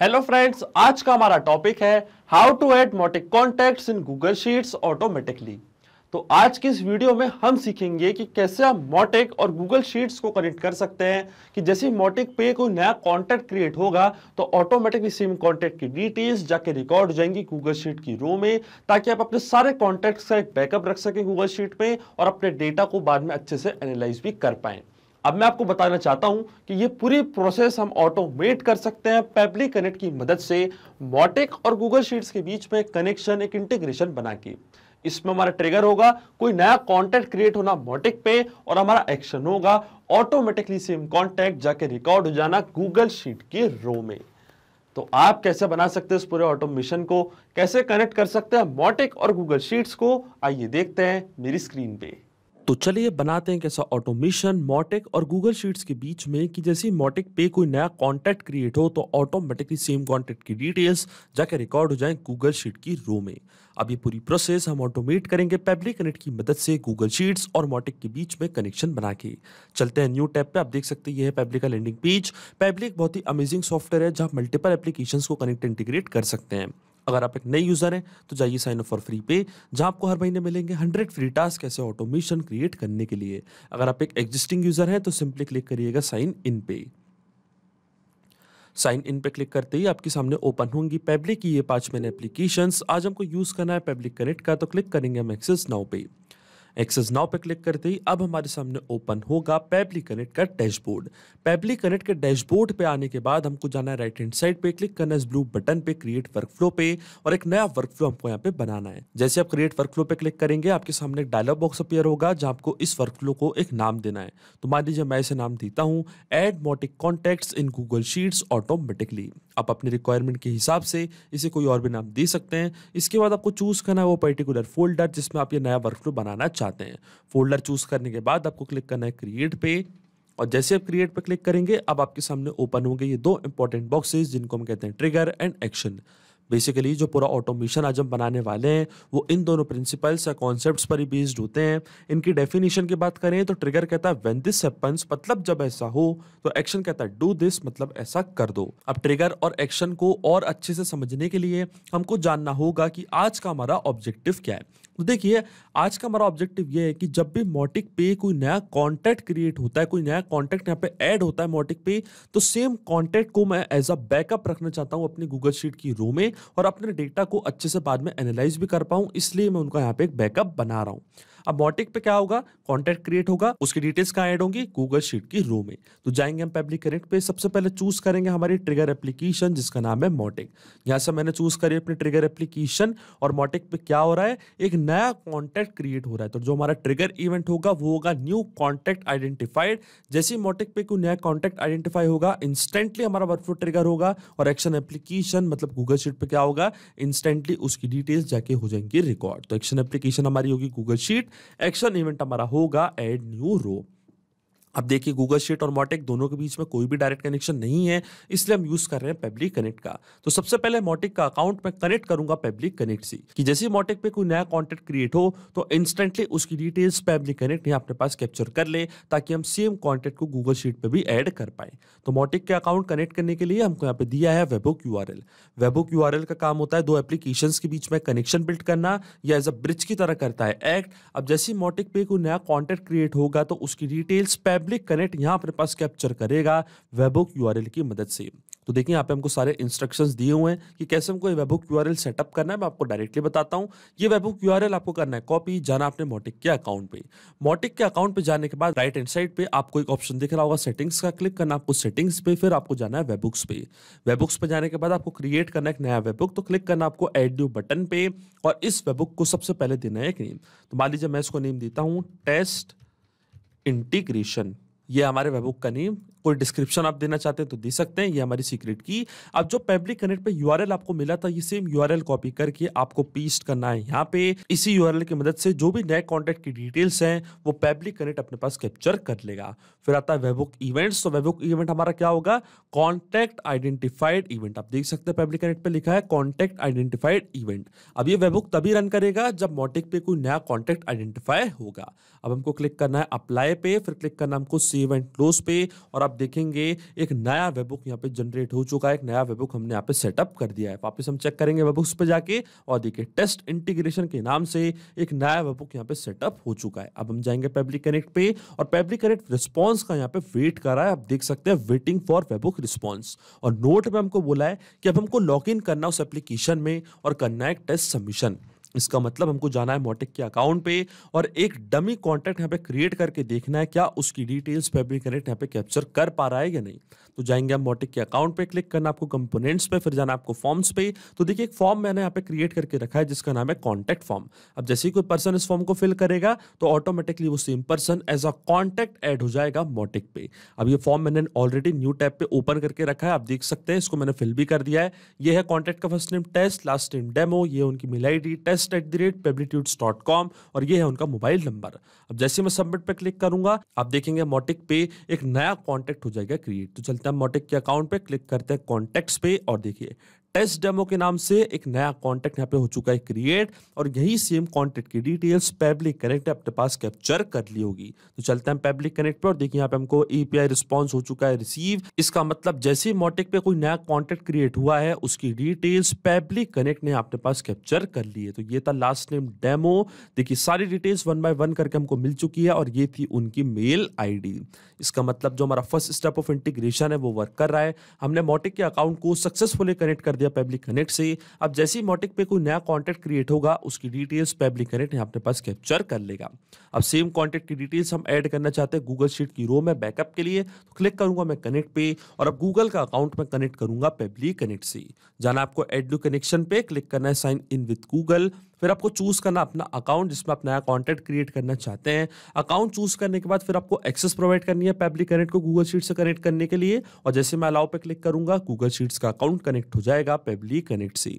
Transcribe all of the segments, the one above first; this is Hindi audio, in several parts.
हेलो फ्रेंड्स आज का हमारा टॉपिक है how to add Mautic contact in Google Sheets automatically तो आज की इस वीडियो में हम सीखेंगे कि कैसे आप मोटिक और गूगल शीट्स को कनेक्ट कर सकते हैं कि जैसे मोटिक पे कोई नया कॉन्टेक्ट क्रिएट होगा तो ऑटोमेटिकली सेम कॉन्टेक्ट की डिटेल्स जाके रिकॉर्ड हो जाएंगी गूगल शीट की रो में ताकि आप अपने सारे कॉन्टेक्ट का एक बैकअप रख सकें गूगल शीट में और अपने डेटा को बाद में अच्छे से एनालाइज भी कर पाए अब मैं आपको बताना चाहता हूं कि ये पूरी प्रोसेस हम ऑटोमेट कर सकते हैं पेपली कनेक्ट की मदद से मोटेक और गूगल शीट्स के बीच में कनेक्शन एक इंटीग्रेशन बना के इसमें हमारा ट्रिगर होगा कोई नया कंटेंट क्रिएट होना मोटेक पे और हमारा एक्शन होगा ऑटोमेटिकली सेम कॉन्टेक्ट जाके रिकॉर्ड हो जाना गूगल शीट के रो में तो आप कैसे बना सकते हैं इस पूरे ऑटोमेशन को कैसे कनेक्ट कर सकते हैं मोटिक और गूगल शीट्स को आइए देखते हैं मेरी स्क्रीन पे तो चलिए बनाते हैं कैसा ऑटोमेशन मोटेक और गूगल शीट्स के बीच में कि जैसे मोटेक पे कोई नया कॉन्टैक्ट क्रिएट हो तो ऑटोमेटिकली सेम कॉन्टैक्ट की डिटेल्स जाके रिकॉर्ड हो जाए गूगल शीट की रो में अब ये पूरी प्रोसेस हम ऑटोमेट करेंगे पेबली कनेक्ट की मदद से गूगल शीट्स और मोटेक के बीच में कनेक्शन बना के चलते हैं न्यू टैब पे आप देख सकते हैं ये है पेबली का लैंडिंग पेज पेबली एक बहुत ही अमेजिंग सॉफ्टवेयर है जहाँ मल्टीपल एप्लीकेशन को कनेक्ट इंटीग्रेट कर सकते हैं अगर आप एक नए यूज़र हैं तो जाइए साइन अप फॉर फ्री पे जहां आपको हर महीने मिलेंगे हंड्रेड फ्री टास्क ऐसे ऑटोमेशन क्रिएट करने के लिए अगर आप एक एग्जिस्टिंग यूज़र हैं तो सिंपली क्लिक करिएगा साइन इन पे साइन इन पे क्लिक करते ही आपके सामने ओपन होंगी पेब्लिक की ये पांच मैंने एप्लीकेशंस आज हमको यूज़ करना है पेब्लिक कनेक्ट का तो क्लिक करेंगे हम एक्सेस नाउ पे एक्सेस नाउ पर क्लिक करते ही अब हमारे सामने ओपन होगा पैबली कनेक्ट का डैशबोर्ड पैपली कनेक्ट के डैशबोर्ड पे आने के बाद हमको जाना है राइट हैंड साइड पे क्लिक करना है इस ब्लू बटन पे क्रिएट वर्कफ्लो पे और एक नया वर्कफ्लो हमको यहाँ पे बनाना है जैसे आप क्रिएट वर्कफ्लो पे क्लिक करेंगे आपके सामने एक डायलॉग बॉक्स अपियर होगा जहाँ आपको इस वर्कफ्लो को एक नाम देना है तो मान लीजिए मैं इसे नाम देता हूँ add Mautic contact in Google Sheets automatically आप अपने रिक्वायरमेंट के हिसाब से इसे कोई और भी नाम दे सकते हैं इसके बाद आपको चूज़ करना है वो पर्टिकुलर फोल्डर जिसमें आप ये नया वर्कफ्लो बनाना चाहते हैं फोल्डर चूज़ करने के बाद आपको क्लिक करना है क्रिएट पे और जैसे आप क्रिएट पर क्लिक करेंगे अब आपके सामने ओपन होंगे ये दो इंपॉर्टेंट बॉक्सेस जिनको हम कहते हैं ट्रिगर एंड एक्शन बेसिकली जो पूरा ऑटोमेशन आज हम बनाने वाले हैं वो इन दोनों प्रिंसिपल्स या कॉन्सेप्ट्स पर ही बेस्ड होते हैं इनकी डेफिनेशन की बात करें तो ट्रिगर कहता है व्हेन दिस हैपेंस मतलब जब ऐसा हो तो एक्शन कहता है डू दिस मतलब ऐसा कर दो अब ट्रिगर और एक्शन को और अच्छे से समझने के लिए हमको जानना होगा कि आज का हमारा ऑब्जेक्टिव क्या है तो देखिए आज का हमारा ऑब्जेक्टिव ये है कि जब भी मोटिक पे कोई नया कॉन्टैक्ट क्रिएट होता है कोई नया कॉन्टैक्ट यहाँ पे ऐड होता है मोटिक पे तो सेम कॉन्टैक्ट को मैं एज अ बैकअप रखना चाहता हूँ अपनी गूगल शीट की रो में और अपने डेटा को अच्छे से बाद में एनालाइज भी कर पाऊँ इसलिए मैं उनका यहाँ पे एक बैकअप बना रहा हूँ अब मोटिक पे क्या होगा कॉन्टैक्ट क्रिएट होगा उसकी डिटेल्स कहाँ ऐड होंगी गूगल शीट की रो में तो जाएंगे हम पब्लिक कनेक्ट पे सबसे पहले चूज करेंगे हमारी ट्रिगर एप्लीकेशन जिसका नाम है मोटिक यहाँ से मैंने चूज करी अपनी ट्रिगर एप्लीकेशन और मोटिक पे क्या हो रहा है एक नया कॉन्टैक्ट क्रिएट हो रहा है तो जो हमारा ट्रिगर इवेंट होगा वो होगा न्यू कॉन्टैक्ट आइडेंटिफाइड जैसे ही मोटिक पे कोई नया कॉन्टैक्ट आइडेंटिफाई होगा इंस्टेंटली हमारा वर्कफ्लो ट्रिगर होगा और एक्शन एप्लीकेशन मतलब गूगल शीट पे क्या होगा इंस्टेंटली उसकी डिटेल्स जाके हो जाएंगी रिकॉर्ड तो एक्शन एप्लीकेशन हमारी होगी गूगल शीट एक्शन इवेंट हमारा होगा एड न्यू रो अब देखिए गूगल शीट और मोटेक दोनों के बीच में कोई भी डायरेक्ट कनेक्शन नहीं है इसलिए हम यूज कर रहे हैं पब्लिक कनेक्ट का तो सबसे पहले मोटेक का अकाउंट मैं कनेक्ट करूंगा पब्लिक कनेक्ट से कि जैसे मोटेक पे कोई नया कॉन्टेक्ट क्रिएट हो तो इंस्टेंटली उसकी डिटेल्स पब्लिक कनेक्ट यहाँ अपने पास कैप्चर कर ले ताकि हम सेम कॉन्टेक्ट को गूगल शीट पर भी एड कर पाए तो मोटेक के अकाउंट कनेक्ट करने के लिए हमको यहाँ पे दिया है webhook U R L webhook U R L का काम होता है दो एप्लीकेशन के बीच में कनेक्शन बिल्ड करना या एज अ ब्रिज की तरह करता है एक्ट अब जैसे मोटेक पे कोई नया कॉन्टेक्ट क्रिएट होगा तो उसकी डिटेल्स पैब पब्लिक कनेक्ट यहाँ अपने पास कैप्चर करेगा वेबुक यू की मदद से तो देखिए यहाँ पे हमको सारे इंस्ट्रक्शंस दिए हुए हैं कि कैसे हमको वेबुक यू सेटअप करना है मैं आपको डायरेक्टली बताता हूँ ये वेबुक यू आपको करना है कॉपी जाना अपने मोटिक के अकाउंट पे मोटिक के अकाउंट पे जाने के बाद राइट हैंड साइड पे आपको एक ऑप्शन दिख रहा होगा सेटिंग्स का क्लिक करना आपको सेटिंग्स पे फिर आपको जाना है वेबुक्स पे वेबुक्स पे जाने के बाद आपको क्रिएट करना एक नया वेबुक तो क्लिक करना आपको एड न्यू बटन पे और इस वेबुक को सबसे पहले देना है एक नेम तो मान लीजिए मैं इसको नेम देता हूँ टेस्ट इंटीग्रेशन ये हमारे वेबुक का नेम कोई डिस्क्रिप्शन आप देना चाहते हैं तो दे सकते हैं ये हमारी सीक्रेट की अब जो पब्लिक कनेक्ट पे यू आपको मिला था ये सेम यू कॉपी करके आपको पेस्ट करना है यहाँ पे इसी यू की मदद से जो भी नए कॉन्टेक्ट की डिटेल्स हैं वो पब्लिक कनेक्ट अपने पास कैप्चर कर लेगा फिर आता है वेबुक इवेंट्स तो वेबुक इवेंट हमारा क्या होगा कॉन्टैक्ट आइडेंटिफाइड इवेंट आप देख सकते हैं पब्लिक कनेक्ट पर लिखा है कॉन्टैक्ट आइडेंटिफाइड इवेंट अब ये वेबुक तभी रन करेगा जब मोटिक पे कोई नया कॉन्टैक्ट आइडेंटिफाई होगा अब हमको क्लिक करना है अप्लाई पे फिर क्लिक करना हमको सेव एंड क्लोज पे और आप देखेंगे एक नया वेबुक यहाँ पे जनरेट हो चुका है एक नया वेबुक हमने यहाँ पे सेटअप कर दिया है वापस हम चेक करेंगे वेबुक्स पे जाके और देखिए टेस्ट इंटीग्रेशन के नाम से एक नया वेबुक यहाँ पे सेटअप हो चुका है अब हम जाएंगे पब्लिक कनेक्ट पे और पब्लिक कनेक्ट रिस्पॉन्स का यहाँ पे वेट कर रहा है आप देख सकते हैं वेटिंग फॉर वेबुक रिस्पॉन्स और नोट में हमको बोला है कि अब हमको लॉग इन करना उस एप्लीकेशन में और करना है टेस्ट सबमिशन इसका मतलब हमको जाना है मोटिक के अकाउंट पे और एक डमी कॉन्टैक्ट यहाँ पे क्रिएट करके देखना है क्या उसकी डिटेल्स फेब्रिक कनेक्ट यहाँ पे कैप्चर कर पा रहा है या नहीं तो जाएंगे हम मोटिक के अकाउंट पे क्लिक करना आपको कंपोनेंट्स पे फिर जाना आपको फॉर्म्स पे तो देखिए एक फॉर्म मैंने यहाँ पे क्रिएट करके रखा है जिसका नाम है कॉन्टैक्ट फॉर्म अब जैसे ही कोई पर्सन इस फॉर्म को फिल करेगा तो ऑटोमेटिकली वो same person as a contact add हो जाएगा मोटिक पे अब ये फॉर्म मैंने ऑलरेडी न्यू टैप पे ओपन करके रखा है आप देख सकते हैं इसको मैंने फिल भी कर दिया है ये है कॉन्टैक्ट का first name test last name demo ये उनकी mail ID test test at the rate पेब्लिट्यूड्स डॉट कॉम और ये है उनका मोबाइल नंबर अब जैसे मैं सबमिट पर क्लिक करूंगा आप देखेंगे मोटिक पे एक नया कॉन्टैक्ट हो जाएगा क्रिएट तो चलते हैं मोटिक के अकाउंट पे क्लिक करते हैं कॉन्टेक्ट पे और देखिए टेस्ट डेमो के नाम से एक नया कॉन्टेक्ट यहाँ पे हो चुका है क्रिएट और यही सेम कॉन्टेक्ट की डिटेल्स पब्लिक कनेक्ट अपने पास कैप्चर कर ली होगी तो चलते हैं पब्लिक कनेक्ट पर और देखिए यहाँ पे हमको एपीआई रिस्पॉन्स हो चुका है रिसीव इसका मतलब जैसे मोटेक पे कोई नया कॉन्टेक्ट क्रिएट हुआ है उसकी डिटेल्स पब्लिक कनेक्ट ने अपने पास कैप्चर कर ली है तो ये था लास्ट नेम डेमो देखिए सारी डिटेल्स वन बाय वन करके हमको मिल चुकी है और ये थी उनकी मेल आई इसका मतलब जो हमारा फर्स्ट स्टेप ऑफ इंटीग्रेशन है वो वर्क कर रहा है हमने मोटेक के अकाउंट को सक्सेसफुली कनेक्ट कर दिया पब्लिक कनेक्ट से अब जैसे ही मोटिक पे कोई नया कॉन्टैक्ट क्रिएट होगा उसकी डिटेल्स पब्लिक कनेक्ट यहाँ अपने पास कैप्चर कर लेगा अब सेम कॉन्टैक्ट की डिटेल्स हम ऐड करना चाहते हैं गूगल शीट की रो में बैकअप के लिए तो क्लिक करूंगा मैं कनेक्ट पे और अब गूगल का अकाउंट में कनेक्ट करूंगा पब्लिक कनेक्ट से जाना आपको एड टू कनेक्शन पे क्लिक करना है साइन इन विद गूगल फिर आपको चूज़ करना अपना अकाउंट जिसमें आप नया कॉन्टेंट क्रिएट करना चाहते हैं अकाउंट चूज़ करने के बाद फिर आपको एक्सेस प्रोवाइड करनी है पब्लिक कनेक्ट को गूगल शीट से कनेक्ट करने के लिए और जैसे मैं अलाउ पे क्लिक करूंगा गूगल शीट्स का अकाउंट कनेक्ट हो जाएगा पेबली कनेक्ट से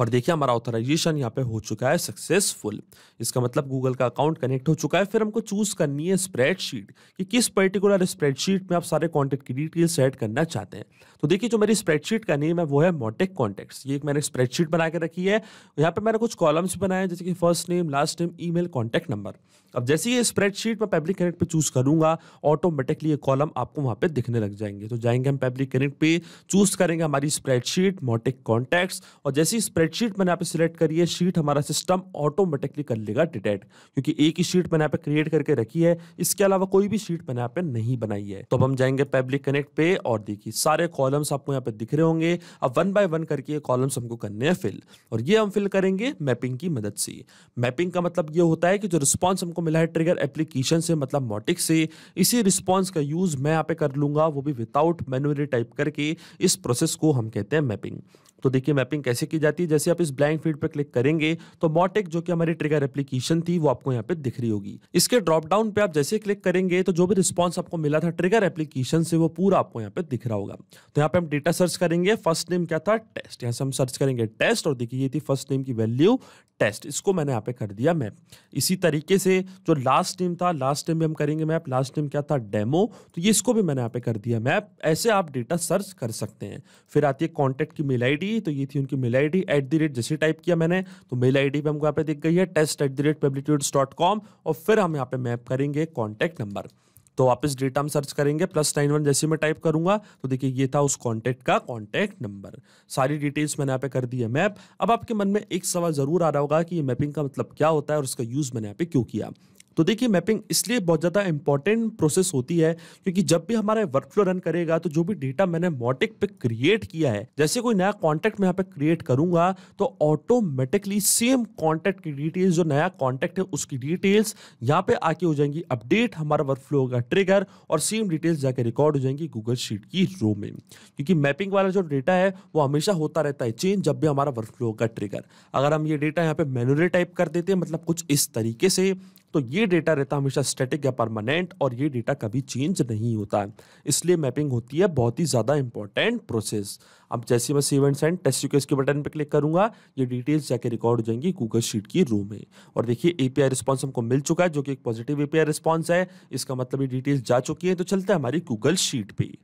और देखिए हमारा ऑथराइजेशन यहाँ पे हो चुका है सक्सेसफुल इसका मतलब गूगल का अकाउंट कनेक्ट हो चुका है फिर हमको चूज करनी है स्प्रेडशीट कि किस पर्टिकुलर स्प्रेडशीट में आप सारे कॉन्टेक्ट की डिटेल सेट करना चाहते हैं तो देखिए जो मेरी स्प्रेडशीट का नेम है वो है मोटेक कॉन्टेक्ट ये एक मैंने स्प्रेडशीट बना के रखी है यहाँ पर मैंने कुछ कॉलम्स बनाए जैसे कि first name last name e mail number अब जैसे ही स्प्रेडशीट में पब्लिक कनेक्ट पर चूज करूंगा ऑटोमेटिकली ये कॉलम आपको वहाँ पर दिखने लग जाएंगे तो जाएंगे हम पब्लिक कनेक्ट पे चूज करेंगे हमारी स्प्रेडशीट मोटेक कॉन्टेक्ट और जैसी स्प्रेडशीट मैंने यहाँ पे सिलेक्ट करी है शीट हमारा सिस्टम ऑटोमेटिकली कर लेगा डिटेक्ट क्योंकि एक ही शीट मैंने यहाँ पे क्रिएट करके रखी है इसके अलावा कोई भी शीट मैंने यहाँ पे नहीं बनाई है तो अब हम जाएंगे पब्लिक कनेक्ट पे और देखिए सारे कॉलम्स आपको यहाँ पे दिख रहे होंगे अब वन बाय वन करके ये कॉलम्स हमको करने हैं फिल और ये हम फिल करेंगे मैपिंग की मदद से मैपिंग का मतलब ये होता है कि जो रिस्पॉन्स हमको मिला है ट्रिगर एप्लीकेशन से मतलब मोटिक से इसी रिस्पॉन्स का यूज मैं यहाँ पे कर लूंगा वो भी विदाउट मैनुअली टाइप करके इस प्रोसेस को हम कहते हैं मैपिंग तो देखिए मैपिंग कैसे की जाती है जैसे आप इस ब्लैंक फील्ड पर क्लिक करेंगे तो मॉटेक जो कि हमारी ट्रिगर एप्लीकेशन थी वो आपको यहाँ पे दिख रही होगी इसके ड्रॉप डाउन पे आप जैसे क्लिक करेंगे तो जो भी रिस्पॉन्स आपको मिला था ट्रिगर एप्लीकेशन से वो पूरा आपको यहाँ पे दिख रहा होगा तो यहाँ पे हम डेटा सर्च करेंगे फर्स्ट नेम क्या था टेस्ट यहाँ से हम सर्च करेंगे टेस्ट और देखिए ये थी फर्स्ट नेम की वैल्यू टेस्ट इसको मैंने यहाँ पे कर दिया मैप इसी तरीके से जो लास्ट टाइम था लास्ट टाइम भी हम करेंगे मैप लास्ट टाइम क्या था डेमो तो ये इसको भी मैंने यहाँ पे कर दिया मैप ऐसे आप डेटा सर्च कर सकते हैं फिर आती है कॉन्टैक्ट की मेल आई तो ये थी उनकी mail I D at the rate जैसे टाइप किया मैंने तो मेल आई डी पे हमको यहाँ पे दिख गई है टेस्ट एट द रेट पेब्लिट्यूड्स डॉट कॉम और फिर हम यहाँ पे मैप करेंगे कॉन्टैक्ट नंबर तो वापस डेटा हम सर्च करेंगे प्लस नाइन वन जैसे मैं टाइप करूंगा तो देखिए ये था उस कॉन्टैक्ट का कॉन्टैक्ट नंबर सारी डिटेल्स मैंने यहाँ पे कर दी है मैप अब आपके मन में एक सवाल ज़रूर आ रहा होगा कि ये मैपिंग का मतलब क्या होता है और उसका यूज़ मैंने यहाँ पे क्यों किया तो देखिए मैपिंग इसलिए बहुत ज़्यादा इंपॉर्टेंट प्रोसेस होती है क्योंकि जब भी हमारा वर्क फ्लो रन करेगा तो जो भी डेटा मैंने मोटिक पे क्रिएट किया है जैसे कोई नया कॉन्टैक्ट मैं यहाँ पे क्रिएट करूंगा तो ऑटोमेटिकली सेम कॉन्टैक्ट की डिटेल्स जो नया कॉन्टैक्ट है उसकी डिटेल्स यहाँ पे आके हो जाएंगी अपडेट हमारा वर्क फ्लो का ट्रिगर और सेम डिटेल्स जाके रिकॉर्ड हो जाएंगी गूगल शीट की रो में क्योंकि मैपिंग वाला जो डेटा है वो हमेशा होता रहता है चेंज जब भी हमारा वर्क फ्लो का ट्रिगर अगर हम ये डेटा यहाँ पे मैनुअली टाइप कर देते हैं मतलब कुछ इस तरीके से तो ये डेटा रहता हमेशा स्टैटिक या परमानेंट और ये डेटा कभी चेंज नहीं होता इसलिए मैपिंग होती है बहुत ही ज़्यादा इंपॉर्टेंट प्रोसेस अब जैसे मैं सीवेंट सेंड टेस्ट रिक्वेस्ट के बटन पर क्लिक करूंगा ये डिटेल्स जाके रिकॉर्ड हो जाएंगी गूगल शीट की रूम में और देखिए एपीआई रिस्पॉन्स हमको मिल चुका है जो कि एक पॉजिटिव एपीआई रिस्पॉन्स है इसका मतलब ये डिटेल्स जा चुकी है तो चलते हैं हमारी गूगल शीट पर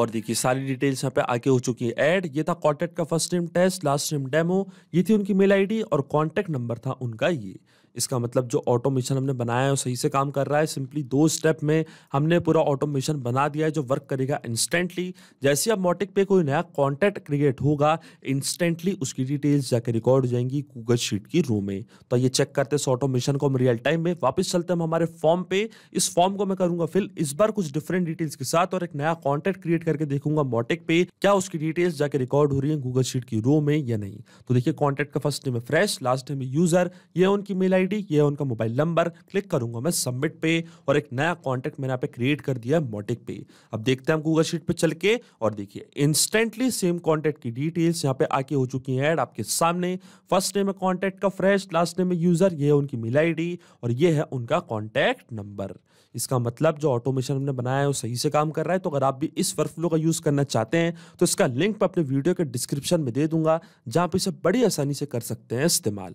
और देखिए सारी डिटेल्स यहाँ पे आके हो चुकी है ऐड ये था कॉन्टैक्ट का first time test last time demo ये थी उनकी मेल आईडी और कॉन्टैक्ट नंबर था उनका ये इसका मतलब जो ऑटोमेशन हमने बनाया है वो सही से काम कर रहा है सिंपली दो स्टेप में हमने पूरा ऑटोमेशन बना दिया है जो वर्क करेगा इंस्टेंटली जैसे अब मोटिक पे कोई नया कॉन्टैक्ट क्रिएट होगा इंस्टेंटली उसकी डिटेल्स जाकर रिकॉर्ड हो जाएंगी गूगल शीट की रो में तो ये चेक करते हैं ऑटोमेशन को हम रियल टाइम में वापस चलते हम हमारे फॉर्म पे इस फॉर्म को मैं करूंगा फिल इस बार कुछ डिफरेंट डिटेल्स के साथ और एक नया कॉन्टैक्ट क्रिएट करके देखूंगा मोटिक पे क्या उसकी डिटेल्स जाके रिकॉर्ड हो रही है गूगल शीट की रो में या नहीं तो देखिए कॉन्टैक्ट का फर्स्ट नेम है फ्रेश लास्ट नेम है यूजर ये उनकी मेल आईडी ये उनका मोबाइल नंबर क्लिक करूंगा मैं सबमिट पे और एक नया कॉन्टैक्ट मैंने यहाँ पे क्रिएट कर दिया मोटिक पे अब देखते हैं हम गूगल शीट पे चल के और देखिए इंस्टेंटली सेम कॉन्टैक्ट की डिटेल्स यहाँ पे आके हो चुकी है एड आपके सामने फर्स्ट नेम है कॉन्टैक्ट का फ्रेश लास्ट नेम है यूजर ये है उनकी मेल आई और ये है उनका कॉन्टैक्ट नंबर इसका मतलब जो ऑटोमेशन हमने बनाया है वो सही से काम कर रहा है तो अगर आप भी इस वर्क फ्लो का यूज़ करना चाहते हैं तो इसका लिंक मैं अपने वीडियो के डिस्क्रिप्शन में दे दूंगा जहां पर इसे बड़ी आसानी से कर सकते हैं इस्तेमाल